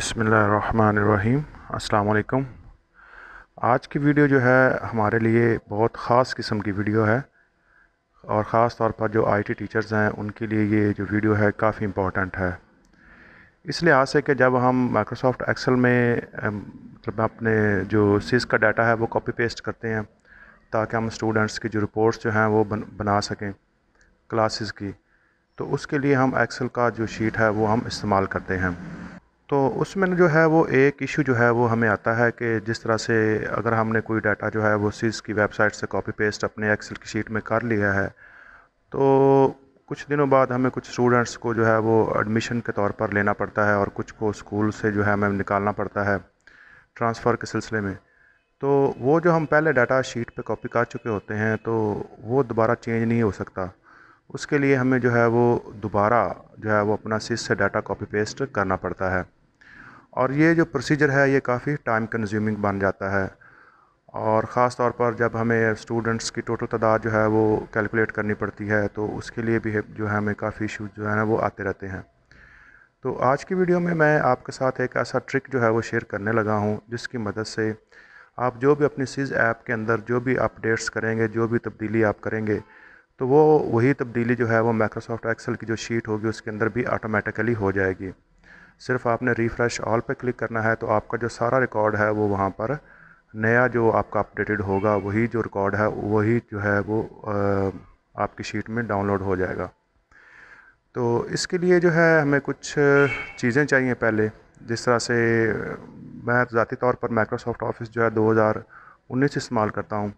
बिसमीम् अल्लाम आज की वीडियो जो है हमारे लिए बहुत ख़ास किस्म की वीडियो है और ख़ास तौर पर जो आईटी टीचर्स हैं उनके लिए ये जो वीडियो है काफ़ी इम्पोर्टेंट है इस लिहाज से कि जब हम माइक्रोसॉफ्ट एक्सेल में मतलब अपने जो सीज का डाटा है वो कॉपी पेस्ट करते हैं ताकि हम स्टूडेंट्स की जो रिपोर्ट्स जो हैं वो बन, बना सकें क्लासेस की तो उसके लिए हम एक्सेल का जो शीट है वो हम इस्तेमाल करते हैं तो उसमें जो है वो एक इशू जो है वो हमें आता है कि जिस तरह से अगर हमने कोई डाटा जो है वो सीज़ की वेबसाइट से कॉपी पेस्ट अपने एक्सेल की शीट में कर लिया है तो कुछ दिनों बाद हमें कुछ स्टूडेंट्स को जो है वो एडमिशन के तौर पर लेना पड़ता है और कुछ को स्कूल से जो है हमें निकालना पड़ता है ट्रांसफ़र के सिलसिले में तो वो जो हम पहले डाटा शीट पे कॉपी कर चुके होते हैं तो वो दोबारा चेंज नहीं हो सकता उसके लिए हमें जो है वो दोबारा जो है वो अपना सिस से डाटा कॉपी पेस्ट करना पड़ता है और ये जो प्रोसीजर है ये काफ़ी टाइम कंज्यूमिंग बन जाता है और ख़ास तौर पर जब हमें स्टूडेंट्स की टोटल तादाद जो है वो कैलकुलेट करनी पड़ती है तो उसके लिए भी जो है हमें काफ़ी इशूज़ जो है ना वो आते रहते हैं तो आज की वीडियो में मैं आपके साथ एक ऐसा ट्रिक जो है वो शेयर करने लगा हूँ जिसकी मदद से आप जो भी अपनी सीज़ ऐप के अंदर जो भी अपडेट्स करेंगे जो भी तब्दीली आप करेंगे तो वो वही तब्दीली जो है वो माइक्रोसॉफ्ट एक्सेल की जो शीट होगी उसके अंदर भी ऑटोमेटिकली हो जाएगी सिर्फ आपने रिफ़्रेश ऑल पे क्लिक करना है तो आपका जो सारा रिकॉर्ड है वो वहाँ पर नया जो आपका अपडेटेड होगा वही जो रिकॉर्ड है वही जो है वो आपकी शीट में डाउनलोड हो जाएगा तो इसके लिए जो है हमें कुछ चीज़ें चाहिए पहले जिस तरह से मैं ज़ाती तौर पर माइक्रोसॉफ्ट ऑफिस जो है 2019 इस्तेमाल करता हूँ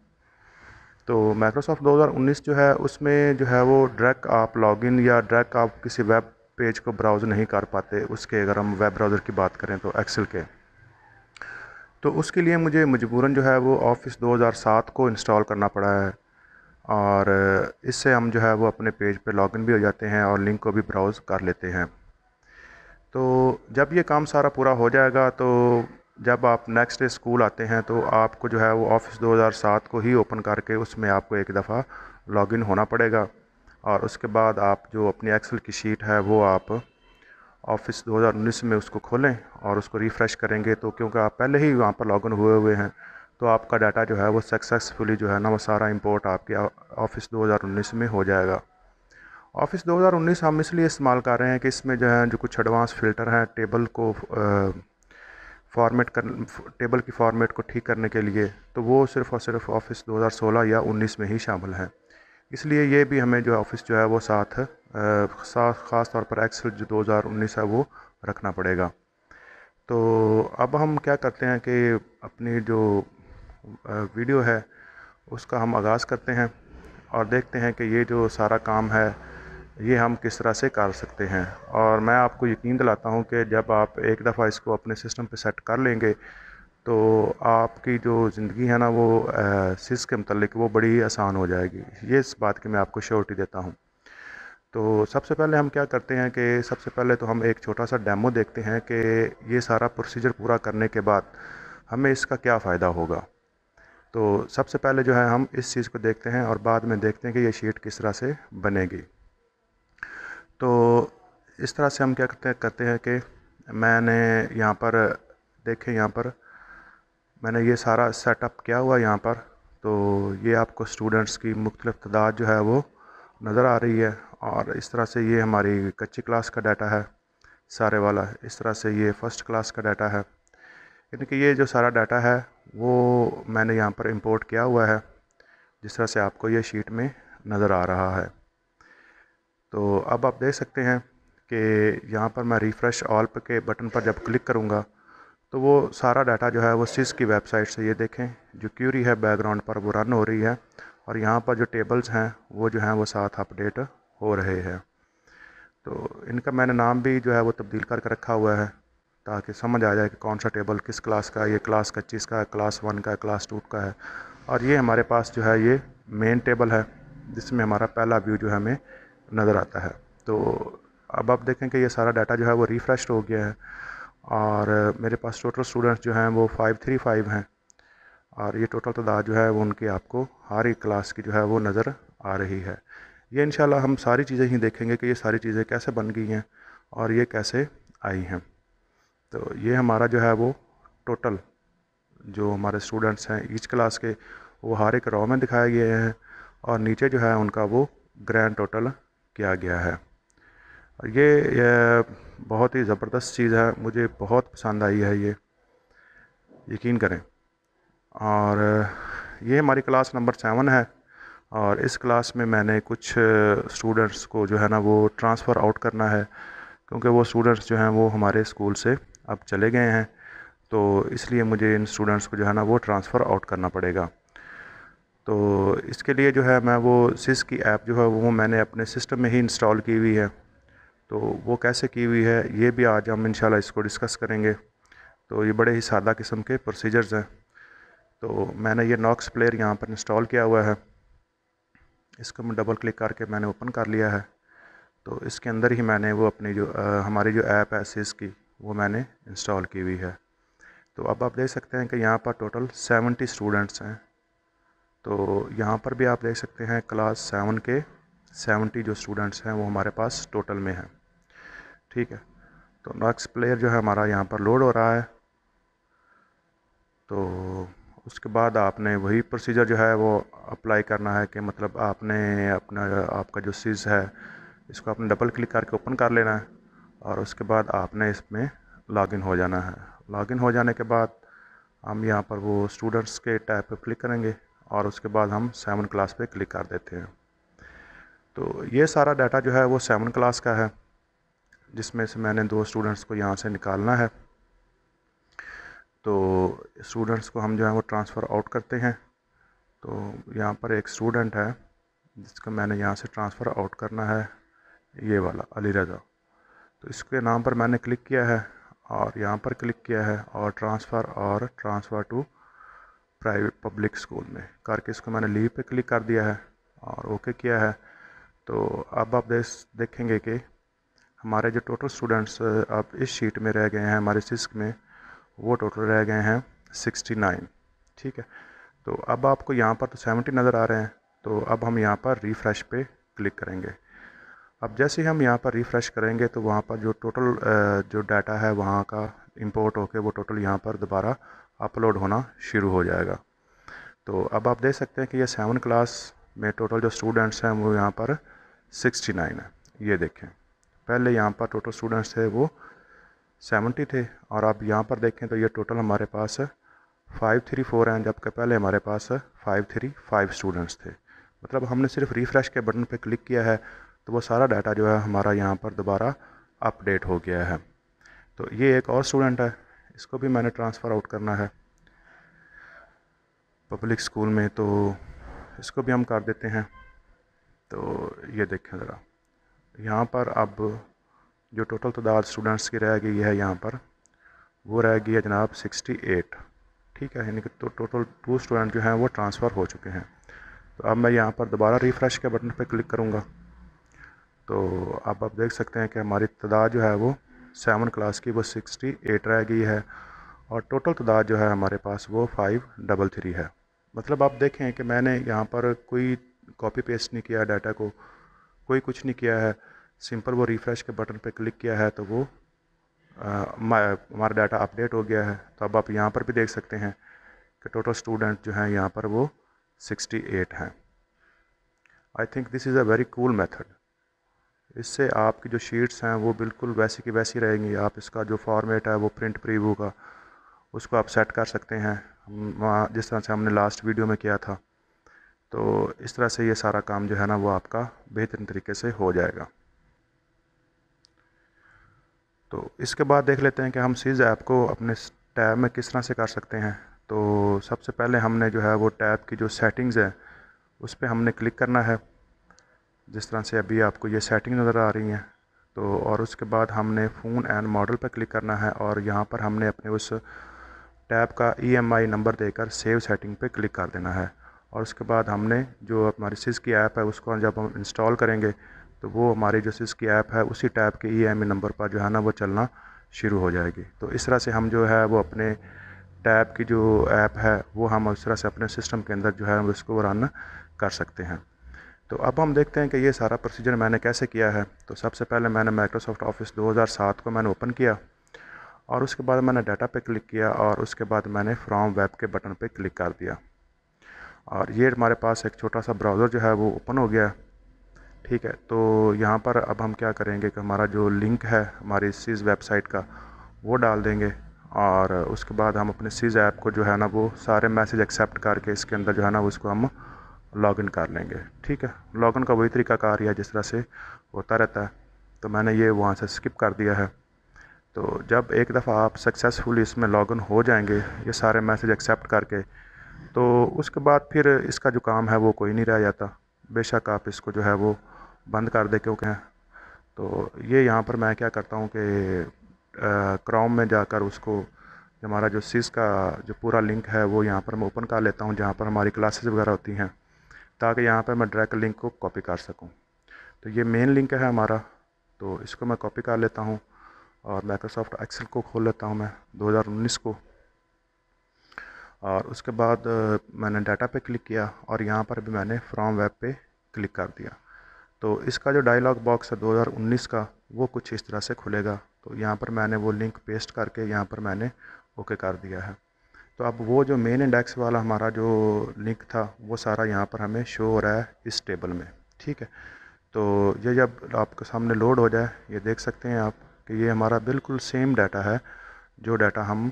तो माइक्रोसॉफ्ट 2019 जो है उसमें जो है वो डायरेक्ट आप लॉगिन या डायरेक्ट आप किसी वेब पेज को ब्राउज़ नहीं कर पाते उसके अगर हम वेब ब्राउज़र की बात करें तो एक्सेल के तो उसके लिए मुझे मजबूरन जो है वो ऑफिस 2007 को इंस्टॉल करना पड़ा है और इससे हम जो है वो अपने पेज पे लॉगिन भी हो जाते हैं और लिंक को भी ब्राउज़ कर लेते हैं तो जब ये काम सारा पूरा हो जाएगा तो जब आप नेक्स्ट डे स्कूल आते हैं तो आपको जो है वो ऑफिस 2007 को ही ओपन करके उसमें आपको एक दफ़ा लॉगिन होना पड़ेगा और उसके बाद आप जो अपनी एक्सेल की शीट है वो आप ऑफिस 2019 में उसको खोलें और उसको रिफ़्रेश करेंगे तो क्योंकि आप पहले ही वहाँ पर लॉगिन हुए हुए हैं तो आपका डाटा जो है वो सक्सेसफुली जो है ना वो सारा इंपोर्ट आपके ऑफिस 2019 में हो जाएगा ऑफिस 2019 हम इसलिए इस्तेमाल कर रहे हैं कि इसमें जो है जो कुछ एडवांस फ़िल्टर हैं टेबल को फॉर्मेट कर टेबल की फॉर्मेट को ठीक करने के लिए तो वो सिर्फ़ और सिर्फ ऑफिस 2016 या 19 में ही शामिल हैं इसलिए ये भी हमें जो है ऑफिस जो है वो साथ साथ ख़ास तौर पर एक्सेल जो 2019 है वो रखना पड़ेगा तो अब हम क्या करते हैं कि अपनी जो वीडियो है उसका हम आगाज़ करते हैं और देखते हैं कि ये जो सारा काम है ये हम किस तरह से कर सकते हैं और मैं आपको यकीन दिलाता हूँ कि जब आप एक दफ़ा इसको अपने सिस्टम पे सेट कर लेंगे तो आपकी जो ज़िंदगी है ना वो सिस के मतलब वो बड़ी आसान हो जाएगी ये इस बात की मैं आपको श्योरिटी देता हूँ तो सबसे पहले हम क्या करते हैं कि सबसे पहले तो हम एक छोटा सा डेमो देखते हैं कि ये सारा प्रोसीजर पूरा करने के बाद हमें इसका क्या फ़ायदा होगा तो सबसे पहले जो है हम इस चीज़ को देखते हैं और बाद में देखते हैं कि ये शीट किस तरह से बनेगी तो इस तरह से हम क्या करते हैं करते हैं कि मैंने यहाँ पर देखें यहाँ पर मैंने ये सारा सेटअप किया हुआ यहाँ पर तो ये आपको स्टूडेंट्स की मुख्तलिफ तादाद जो है वो नज़र आ रही है और इस तरह से ये हमारी कच्ची क्लास का डाटा है सारे वाला इस तरह से ये फ़र्स्ट क्लास का डाटा है यानी कि ये जो सारा डाटा है वो मैंने यहाँ पर इंपोर्ट किया हुआ है जिस तरह से आपको ये शीट में नज़र आ रहा है तो अब आप देख सकते हैं कि यहाँ पर मैं रिफ़्रेश ऑल के बटन पर जब क्लिक करूँगा तो वो सारा डाटा जो है वो सिस की वेबसाइट से ये देखें जो क्यूरी है बैकग्राउंड पर वो रन हो रही है और यहाँ पर जो टेबल्स हैं वो जो हैं वो साथ अपडेट हो रहे हैं तो इनका मैंने नाम भी जो है वो तब्दील करके रखा हुआ है ताकि समझ आ जाए कि कौन सा टेबल किस क्लास का है ये क्लास पच्चीस का है क्लास वन का है क्लास टू का है और ये हमारे पास जो है ये मेन टेबल है जिसमें हमारा पहला व्यू जो है हमें नज़र आता है तो अब आप देखें कि ये सारा डाटा जो है वो रिफ़्रेश हो गया है और मेरे पास टोटल स्टूडेंट्स जो हैं वो फाइव थ्री फाइव हैं और ये टोटल तादाद जो है वो उनके आपको हर एक क्लास की जो है वो नज़र आ रही है ये इन हम सारी चीज़ें ही देखेंगे कि ये सारी चीज़ें कैसे बन गई हैं और ये कैसे आई हैं तो ये हमारा जो है वो टोटल जो हमारे स्टूडेंट्स हैं ईच क्लास के वो हर एक रॉ में दिखाए गए हैं और नीचे जो है उनका वो ग्रैंड टोटल किया गया है ये, ये बहुत ही ज़बरदस्त चीज़ है मुझे बहुत पसंद आई है ये यकीन करें और ये हमारी क्लास नंबर सेवन है और इस क्लास में मैंने कुछ स्टूडेंट्स को जो है ना वो ट्रांसफ़र आउट करना है क्योंकि वो स्टूडेंट्स जो हैं वो हमारे स्कूल से अब चले गए हैं तो इसलिए मुझे इन स्टूडेंट्स को जो है ना वो ट्रांसफ़र आउट करना पड़ेगा तो इसके लिए जो है मैं वो सिस की ऐप जो है वो मैंने अपने सिस्टम में ही इंस्टॉल की हुई है तो वो कैसे की हुई है ये भी आज हम इन इसको डिस्कस करेंगे तो ये बड़े ही सादा किस्म के प्रोसीजर्स हैं तो मैंने ये नॉक्स प्लेयर यहाँ पर इंस्टॉल किया हुआ है इसको मैं डबल क्लिक करके मैंने ओपन कर लिया है तो इसके अंदर ही मैंने वो अपनी जो आ, हमारी जो ऐप है सिस की वो मैंने इंस्टॉल की हुई है तो अब आप देख सकते हैं कि यहाँ पर टोटल सेवेंटी स्टूडेंट्स हैं तो यहाँ पर भी आप देख सकते हैं क्लास सेवन के सेवेंटी जो स्टूडेंट्स हैं वो हमारे पास टोटल में हैं ठीक है तो नक्स प्लेयर जो है हमारा यहाँ पर लोड हो रहा है तो उसके बाद आपने वही प्रोसीजर जो है वो अप्लाई करना है कि मतलब आपने अपना आपका जो सीज़ है इसको आपने डबल क्लिक करके ओपन कर लेना है और उसके बाद आपने इसमें लॉगिन हो जाना है लॉगिन हो जाने के बाद हम यहाँ पर वो स्टूडेंट्स के टैब पर क्लिक करेंगे और उसके बाद हम सेवन क्लास पे क्लिक कर देते हैं तो ये सारा डाटा जो है वो सेवन क्लास का है जिसमें से मैंने दो स्टूडेंट्स को यहाँ से निकालना है तो स्टूडेंट्स को हम जो है वो ट्रांसफ़र आउट करते हैं तो यहाँ पर एक स्टूडेंट है जिसको मैंने यहाँ से ट्रांसफ़र आउट करना है ये वाला अली रज़ा तो इसके नाम पर मैंने क्लिक किया है और यहाँ पर क्लिक किया है और ट्रांसफ़र और transfer to private public school में करके इसको मैंने लीव पे क्लिक कर दिया है और ओके किया है तो अब आप देखेंगे कि हमारे जो टोटल स्टूडेंट्स अब इस शीट में रह गए हैं हमारे सिस्क में वो टोटल रह गए हैं सिक्सटी नाइन ठीक है तो अब आपको यहाँ पर तो सेवेंटी नज़र आ रहे हैं तो अब हम यहाँ पर रिफ़्रेश पे क्लिक करेंगे अब जैसे ही हम यहाँ पर रिफ़्रेश करेंगे तो वहाँ पर जो टोटल जो डाटा है वहाँ का इम्पोर्ट होकर वो टोटल यहाँ पर दोबारा अपलोड होना शुरू हो जाएगा तो अब आप देख सकते हैं कि ये सेवन क्लास में टोटल जो स्टूडेंट्स हैं वो यहाँ पर सिक्सटी नाइन है ये देखें पहले यहाँ पर टोटल स्टूडेंट्स थे वो सेवेंटी थे और आप यहाँ पर देखें तो ये टोटल हमारे पास फाइव थ्री फोर हैं जबकि पहले हमारे पास फाइव थ्री फाइव स्टूडेंट्स थे मतलब हमने सिर्फ रिफ़्रेश के बटन पर क्लिक किया है तो वो सारा डाटा जो है हमारा यहाँ पर दोबारा अपडेट हो गया है तो ये एक और स्टूडेंट है इसको भी मैंने ट्रांसफ़र आउट करना है पब्लिक स्कूल में तो इसको भी हम कर देते हैं तो ये देखें ज़रा यहाँ पर अब जो टोटल तादाद स्टूडेंट्स की रह गई है यहाँ पर वो रह गई है जनाब 68 ठीक है यानी कि तो टोटल टू स्टूडेंट जो हैं वो ट्रांसफ़र हो चुके हैं तो अब मैं यहाँ पर दोबारा रिफ़्रेश के बटन पर क्लिक करूँगा तो अब आप देख सकते हैं कि हमारी तादाद जो है वो सेवन क्लास की वो सिक्सटी एट रह गई है और टोटल तादाद जो है हमारे पास वो फाइव डबल थ्री है मतलब आप देखें कि मैंने यहाँ पर कोई कॉपी पेस्ट नहीं किया डाटा को कोई कुछ नहीं किया है सिंपल वो रिफ्रेश के बटन पर क्लिक किया है तो वो हमारा डाटा अपडेट हो गया है तो अब आप यहाँ पर भी देख सकते हैं कि टोटल स्टूडेंट जो हैं यहाँ पर वो 68 हैं I think this is a very cool method इससे आपकी जो शीट्स हैं वो बिल्कुल वैसी की वैसी रहेंगी आप इसका जो फॉर्मेट है वो प्रिंट प्रीव्यू का उसको आप सेट कर सकते हैं जिस तरह से हमने लास्ट वीडियो में किया था तो इस तरह से ये सारा काम जो है ना वो आपका बेहतरीन तरीके से हो जाएगा तो इसके बाद देख लेते हैं कि हम सीज़ ऐप को अपने टैब में किस तरह से कर सकते हैं तो सबसे पहले हमने जो है वो टैब की जो सेटिंग्स है उस पर हमने क्लिक करना है जिस तरह से अभी आपको ये सेटिंग नज़र आ रही हैं तो और उसके बाद हमने फ़ोन एंड मॉडल पर क्लिक करना है और यहाँ पर हमने अपने उस टैब का ईएमआई e नंबर देकर सेव सेटिंग पर क्लिक कर देना है और उसके बाद हमने जो हमारी सिस की ऐप है उसको जब हम इंस्टॉल करेंगे तो वो हमारी जो सिस की ऐप है उसी टैप के ई e एम नंबर पर जो है ना वो चलना शुरू हो जाएगी तो इस तरह से हम जो है वो अपने टैब की जो ऐप है वो हम उस तरह से अपने सिस्टम के अंदर जो है उसको रन कर सकते हैं तो अब हम देखते हैं कि ये सारा प्रोसीजर मैंने कैसे किया है तो सबसे पहले मैंने माइक्रोसॉफ्ट ऑफिस 2007 को मैंने ओपन किया और उसके बाद मैंने डाटा पे क्लिक किया और उसके बाद मैंने फ्रॉम वेब के बटन पे क्लिक कर दिया और ये हमारे पास एक छोटा सा ब्राउज़र जो है वो ओपन हो गया ठीक है तो यहाँ पर अब हम क्या करेंगे कि हमारा जो लिंक है हमारी सीज़ वेबसाइट का वो डाल देंगे और उसके बाद हम अपने सीज़ ऐप को जो है ना वो सारे मैसेज एक्सेप्ट करके इसके अंदर जो है ना उसको हम लॉगिन कर लेंगे ठीक है लॉगिन का वही तरीका कार है जिस तरह से होता रहता है तो मैंने ये वहाँ से स्किप कर दिया है तो जब एक दफ़ा आप सक्सेसफुली इसमें लॉगिन हो जाएंगे ये सारे मैसेज एक्सेप्ट करके तो उसके बाद फिर इसका जो काम है वो कोई नहीं रह जाता बेशक आप इसको जो है वो बंद कर दे क्योंकि तो ये यहाँ पर मैं क्या करता हूँ कि क्रोम में जाकर उसको हमारा जो सीस का जो पूरा लिंक है वो यहाँ पर मैं ओपन कर लेता हूँ जहाँ पर हमारी क्लासेस वगैरह होती हैं ताकि यहाँ पर मैं डायरेक्ट लिंक को कॉपी कर सकूँ तो ये मेन लिंक है हमारा तो इसको मैं कॉपी कर लेता हूँ और माइक्रोसॉफ्ट एक्सेल को खोल लेता हूँ मैं 2019 को और उसके बाद मैंने डाटा पे क्लिक किया और यहाँ पर भी मैंने फ्रॉम वेब पे क्लिक कर दिया तो इसका जो डायलॉग बॉक्स है 2019 का वो कुछ इस तरह से खुलेगा तो यहाँ पर मैंने वो लिंक पेस्ट करके यहाँ पर मैंने ओके कर दिया है तो अब वो जो मेन इंडेक्स वाला हमारा जो लिंक था वो सारा यहाँ पर हमें शो हो रहा है इस टेबल में ठीक है तो ये जब आपके सामने लोड हो जाए ये देख सकते हैं आप कि ये हमारा बिल्कुल सेम डाटा है जो डाटा हम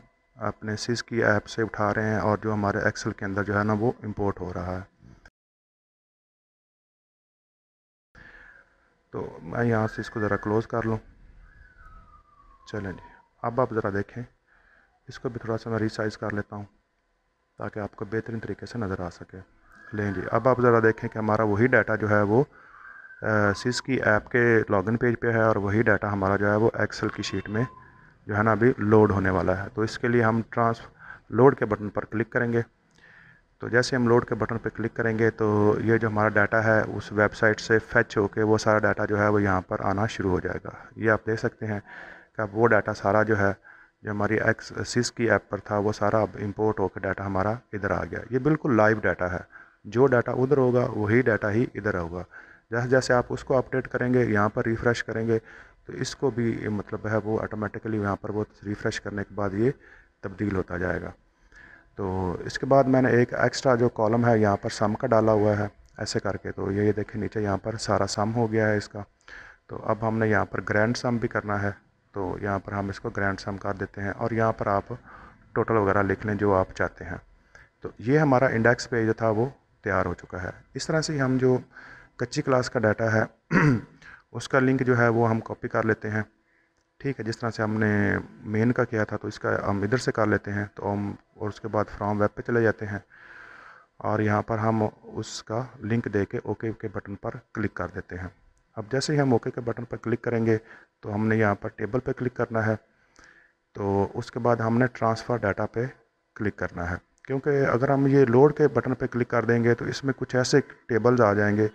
अपने सिस की ऐप से उठा रहे हैं और जो हमारे एक्सेल के अंदर जो है ना वो इम्पोर्ट हो रहा है तो मैं यहाँ से इसको ज़रा क्लोज़ कर लूँ चलें जी अब आप ज़रा देखें इसको भी थोड़ा सा मैं रिसाइज़ कर लेता हूँ ताकि आपको बेहतरीन तरीके से नज़र आ सके लें जी अब आप ज़रा देखें कि हमारा वही डाटा जो है वो सिस की ऐप के लॉगिन पेज पे है और वही डाटा हमारा जो है वो एक्सेल की शीट में जो है ना अभी लोड होने वाला है तो इसके लिए हम ट्रांस लोड के बटन पर क्लिक करेंगे तो जैसे हम लोड के बटन पर क्लिक करेंगे तो ये जो हमारा डाटा है उस वेबसाइट से फैच होकर वो सारा डाटा जो है वो यहाँ पर आना शुरू हो जाएगा ये आप देख सकते हैं कि अब वो डाटा सारा जो है जो हमारी एक्स सिस की ऐप पर था वो सारा अब इम्पोर्ट होकर डाटा हमारा इधर आ गया ये बिल्कुल लाइव डाटा है जो डाटा उधर होगा वही डाटा ही इधर होगा जैसे जैसे आप उसको अपडेट करेंगे यहाँ पर रिफ़्रेश करेंगे तो इसको भी मतलब है वो ऑटोमेटिकली यहाँ पर वो रिफ़्रेश करने के बाद ये तब्दील होता जाएगा तो इसके बाद मैंने एक एक्स्ट्रा जो कॉलम है यहाँ पर सम का डाला हुआ है ऐसे करके तो ये देखें नीचे यहाँ पर सारा सम हो गया है इसका तो अब हमने यहाँ पर ग्रैंड सम भी करना है तो यहाँ पर हम इसको ग्रैंड सम कर देते हैं और यहाँ पर आप टोटल वगैरह लिख लें जो आप चाहते हैं तो ये हमारा इंडेक्स पेज था वो तैयार हो चुका है इस तरह से हम जो कच्ची क्लास का डाटा है उसका लिंक जो है वो हम कॉपी कर लेते हैं ठीक है जिस तरह से हमने मेन का किया था तो इसका हम इधर से कर लेते हैं तो हम और उसके बाद फ्रॉम वेब पे चले जाते हैं और यहाँ पर हम उसका लिंक दे के ओके के बटन पर क्लिक कर देते हैं अब जैसे ही हम ओके के बटन पर क्लिक करेंगे तो हमने यहाँ पर टेबल पर क्लिक करना है तो उसके बाद हमने ट्रांसफ़र डाटा पर क्लिक करना है क्योंकि अगर हम ये लोड के बटन पर क्लिक कर देंगे तो इसमें कुछ ऐसे टेबल्स आ जाएंगे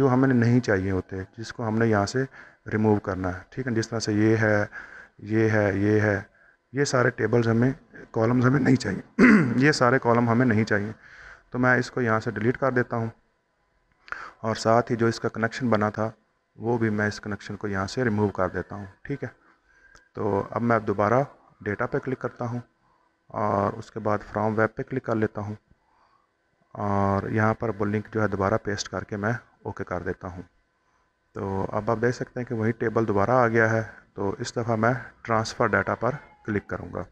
जो हमें नहीं चाहिए होते जिसको हमने यहाँ से रिमूव करना है ठीक है जिस तरह से ये है ये है ये है ये सारे टेबल्स हमें कॉलम्स हमें नहीं चाहिए ये सारे कॉलम हमें नहीं चाहिए तो मैं इसको यहाँ से डिलीट कर देता हूँ और साथ ही जो इसका कनेक्शन बना था वो भी मैं इस कनेक्शन को यहाँ से रिमूव कर देता हूँ ठीक है तो अब मैं दोबारा डेटा पे क्लिक करता हूँ और उसके बाद फ्रॉम वेब पे क्लिक कर लेता हूँ और यहाँ पर वो लिंक जो है दोबारा पेस्ट करके मैं ओके कर देता हूँ तो अब आप देख सकते हैं कि वही टेबल दोबारा आ गया है तो इस दफ़ा मैं ट्रांसफ़र डाटा पर क्लिक करूँगा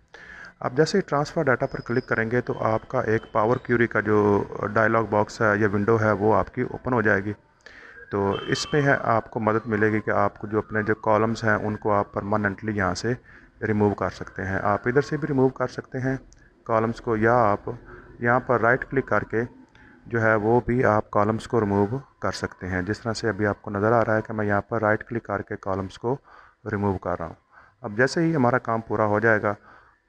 अब जैसे ही ट्रांसफ़र डाटा पर क्लिक करेंगे तो आपका एक पावर क्यूरी का जो डायलॉग बॉक्स है या विंडो है वो आपकी ओपन हो जाएगी तो इसमें है आपको मदद मिलेगी कि आपको जो अपने जो कॉलम्स हैं उनको आप परमानेंटली यहाँ से रिमूव कर सकते हैं आप इधर से भी रिमूव कर सकते हैं कॉलम्स को या आप यहाँ पर राइट क्लिक करके जो है वो भी आप कॉलम्स को रिमूव कर सकते हैं जिस तरह से अभी आपको नज़र आ रहा है कि मैं यहाँ पर राइट क्लिक करके कॉलम्स को रिमूव कर रहा हूँ अब जैसे ही हमारा काम पूरा हो जाएगा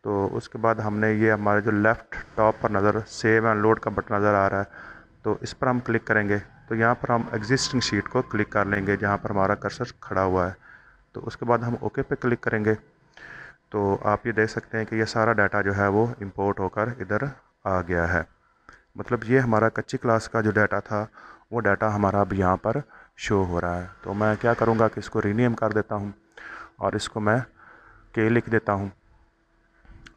तो उसके बाद हमने ये हमारे जो लेफ़्ट टॉप पर नज़र सेव एंड लोड का बटन नज़र आ रहा है तो इस पर हम क्लिक करेंगे तो यहाँ पर हम एग्जिस्टिंग शीट को क्लिक कर लेंगे जहाँ पर हमारा कर्सर खड़ा हुआ है तो उसके बाद हम ओके पे क्लिक करेंगे तो आप ये देख सकते हैं कि ये सारा डाटा जो है वो इम्पोर्ट होकर इधर आ गया है मतलब ये हमारा कच्ची क्लास का जो डाटा था वो डाटा हमारा अब यहाँ पर शो हो रहा है तो मैं क्या करूँगा कि इसको रीनेम कर देता हूँ और इसको मैं के लिख देता हूँ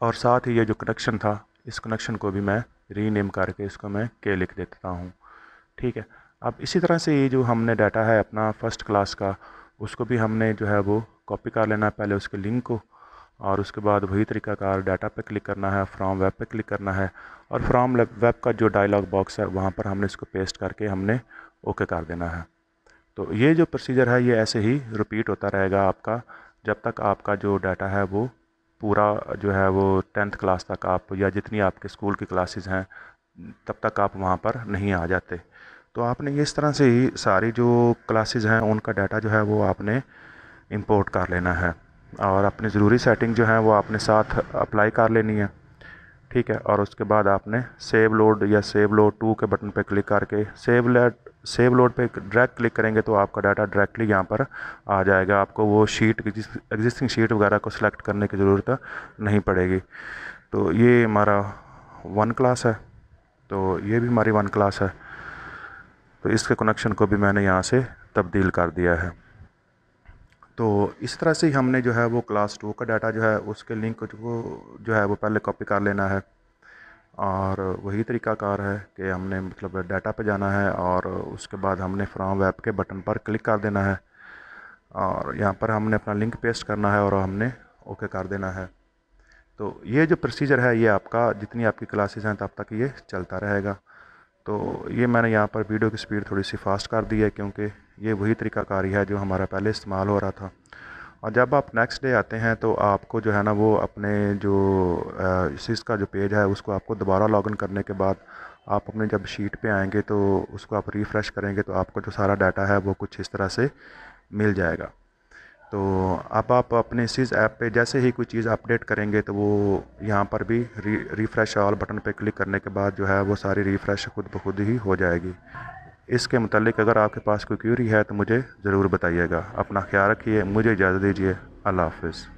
और साथ ही ये जो कनेक्शन था इस कनेक्शन को भी मैं रीनेम करके इसको मैं के लिख देता हूँ ठीक है अब इसी तरह से ये जो हमने डाटा है अपना फ़र्स्ट क्लास का उसको भी हमने जो है वो कॉपी कर लेना है पहले उसके लिंक को और उसके बाद वही तरीकाकार डाटा पे क्लिक करना है फ्रॉम वेब पे क्लिक करना है और फ्रॉम वेब का जो डायलॉग बॉक्स है वहाँ पर हमने इसको पेस्ट करके हमने ओके कर देना है तो ये जो प्रोसीजर है ये ऐसे ही रिपीट होता रहेगा आपका जब तक आपका जो डाटा है वो पूरा जो है वो टेंथ क्लास तक आप या जितनी आपके स्कूल की क्लासेस हैं तब तक आप वहाँ पर नहीं आ जाते तो आपने इस तरह से ही सारी जो क्लासेस हैं उनका डाटा जो है वो आपने इंपोर्ट कर लेना है और अपनी ज़रूरी सेटिंग जो है वो आपने साथ अप्लाई कर लेनी है ठीक है और उसके बाद आपने सेव लोड या सेव लोड टू के बटन पर क्लिक करके सेव लेट सेव लोड पे डायरेक्ट क्लिक करेंगे तो आपका डाटा डायरेक्टली यहाँ पर आ जाएगा आपको वो शीट एग्जिस्टिंग शीट वगैरह को सिलेक्ट करने की ज़रूरत नहीं पड़ेगी तो ये हमारा वन क्लास है तो ये भी हमारी वन क्लास है तो इसके कनेक्शन को भी मैंने यहाँ से तब्दील कर दिया है तो इस तरह से ही हमने जो है वो क्लास टू का डाटा जो है उसके लिंक को जो है वो पहले कॉपी कर लेना है और वही तरीकाकार है कि हमने मतलब डाटा पे जाना है और उसके बाद हमने फ्राम वेब के बटन पर क्लिक कर देना है और यहाँ पर हमने अपना लिंक पेस्ट करना है और हमने ओके कर देना है तो ये जो प्रोसीजर है ये आपका जितनी आपकी क्लासेस हैं तब तक ये चलता रहेगा तो ये मैंने यहाँ पर वीडियो की स्पीड थोड़ी सी फास्ट कर दी है क्योंकि ये वही तरीकाकारी है जो हमारा पहले इस्तेमाल हो रहा था और जब आप नेक्स्ट डे आते हैं तो आपको जो है ना वो अपने जो सिस का जो पेज है उसको आपको दोबारा लॉगिन करने के बाद आप अपने जब शीट पे आएंगे तो उसको आप रिफ़्रेश करेंगे तो आपको जो सारा डाटा है वो कुछ इस तरह से मिल जाएगा तो अब आप अपने सिस ऐप पे जैसे ही कोई चीज़ अपडेट करेंगे तो वो यहाँ पर भी रिफ़्रेश ऑल बटन पे क्लिक करने के बाद जो है वो सारी रिफ़्रेश खुद ब खुद ही हो जाएगी इसके मतलब अगर आपके पास कोई क्यूरी है तो मुझे ज़रूर बताइएगा अपना ख्याल रखिए मुझे इजाज़त दीजिए अल्लाह हाफिज़